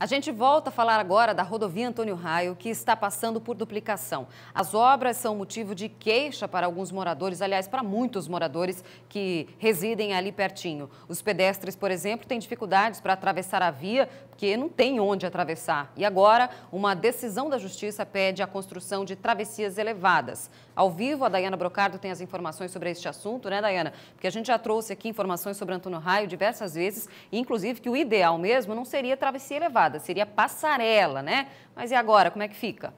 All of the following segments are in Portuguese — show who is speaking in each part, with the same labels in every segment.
Speaker 1: A gente volta a falar agora da rodovia Antônio Raio, que está passando por duplicação. As obras são motivo de queixa para alguns moradores, aliás, para muitos moradores que residem ali pertinho. Os pedestres, por exemplo, têm dificuldades para atravessar a via, porque não tem onde atravessar. E agora, uma decisão da Justiça pede a construção de travessias elevadas. Ao vivo, a Dayana Brocardo tem as informações sobre este assunto, né, Dayana? Porque a gente já trouxe aqui informações sobre Antônio Raio diversas vezes, inclusive que o ideal mesmo não seria travessia elevada seria passarela, né? Mas e agora, como é que fica?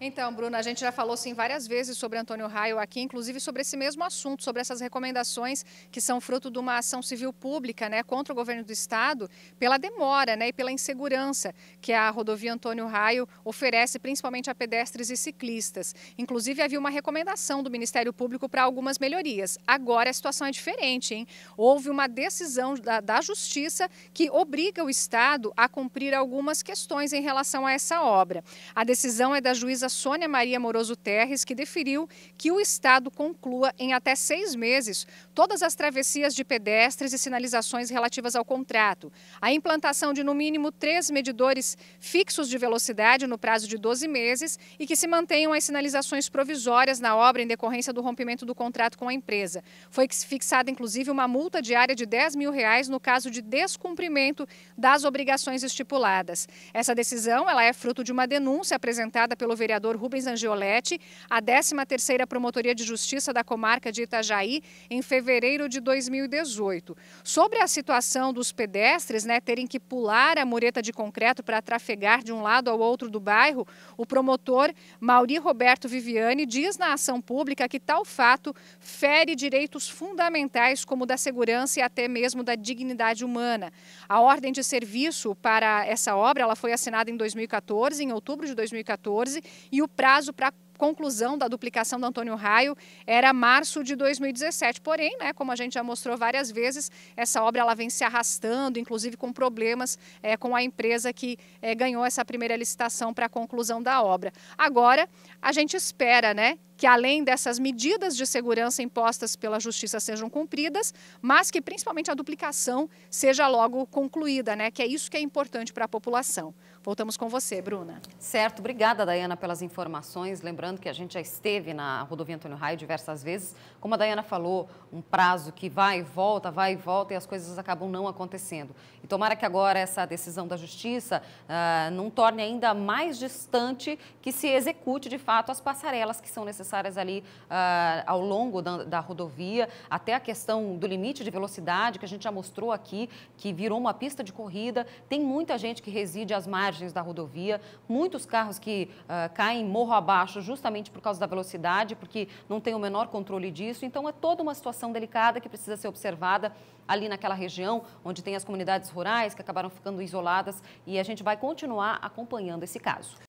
Speaker 2: Então, Bruna, a gente já falou sim várias vezes sobre Antônio Raio aqui, inclusive sobre esse mesmo assunto, sobre essas recomendações que são fruto de uma ação civil pública, né, contra o governo do estado, pela demora, né, e pela insegurança que a rodovia Antônio Raio oferece principalmente a pedestres e ciclistas. Inclusive havia uma recomendação do Ministério Público para algumas melhorias. Agora a situação é diferente, hein? Houve uma decisão da, da justiça que obriga o estado a cumprir algumas questões em relação a essa obra. A decisão é da juíza juíza Sônia Maria Moroso Terres, que deferiu que o Estado conclua em até seis meses todas as travessias de pedestres e sinalizações relativas ao contrato. A implantação de, no mínimo, três medidores fixos de velocidade no prazo de 12 meses e que se mantenham as sinalizações provisórias na obra em decorrência do rompimento do contrato com a empresa. Foi fixada, inclusive, uma multa diária de 10 mil reais no caso de descumprimento das obrigações estipuladas. Essa decisão ela é fruto de uma denúncia apresentada pelo vereador vereador Rubens Angioletti à 13ª Promotoria de Justiça da comarca de Itajaí em fevereiro de 2018. Sobre a situação dos pedestres, né, terem que pular a mureta de concreto para trafegar de um lado ao outro do bairro, o promotor Mauri Roberto Viviani diz na ação pública que tal fato fere direitos fundamentais como o da segurança e até mesmo da dignidade humana. A ordem de serviço para essa obra ela foi assinada em 2014, em outubro de 2014, e o prazo para conclusão da duplicação do Antônio Raio era março de 2017. Porém, né, como a gente já mostrou várias vezes, essa obra ela vem se arrastando, inclusive com problemas é, com a empresa que é, ganhou essa primeira licitação para a conclusão da obra. Agora, a gente espera né, que além dessas medidas de segurança impostas pela justiça sejam cumpridas, mas que principalmente a duplicação seja logo concluída, né? Que é isso que é importante para a população. Voltamos com você, Bruna. Certo, obrigada, Dayana, pelas informações.
Speaker 1: Lembrando que a gente já esteve na rodovia Antônio Raio diversas vezes. Como a Dayana falou, um prazo que vai e volta, vai e volta e as coisas acabam não acontecendo. E tomara que agora essa decisão da Justiça uh, não torne ainda mais distante que se execute de fato as passarelas que são necessárias necessárias ali ah, ao longo da, da, rodovia, até a questão do limite de velocidade, que a gente já mostrou aqui, que virou uma pista de corrida. Tem muita gente que reside às margens da rodovia, muitos carros que ah, caem morro abaixo justamente por causa da velocidade, porque não tem o menor controle disso. Então, é toda uma situação delicada que precisa ser observada ali naquela região onde tem as comunidades rurais que acabaram ficando isoladas e a gente vai continuar acompanhando esse caso.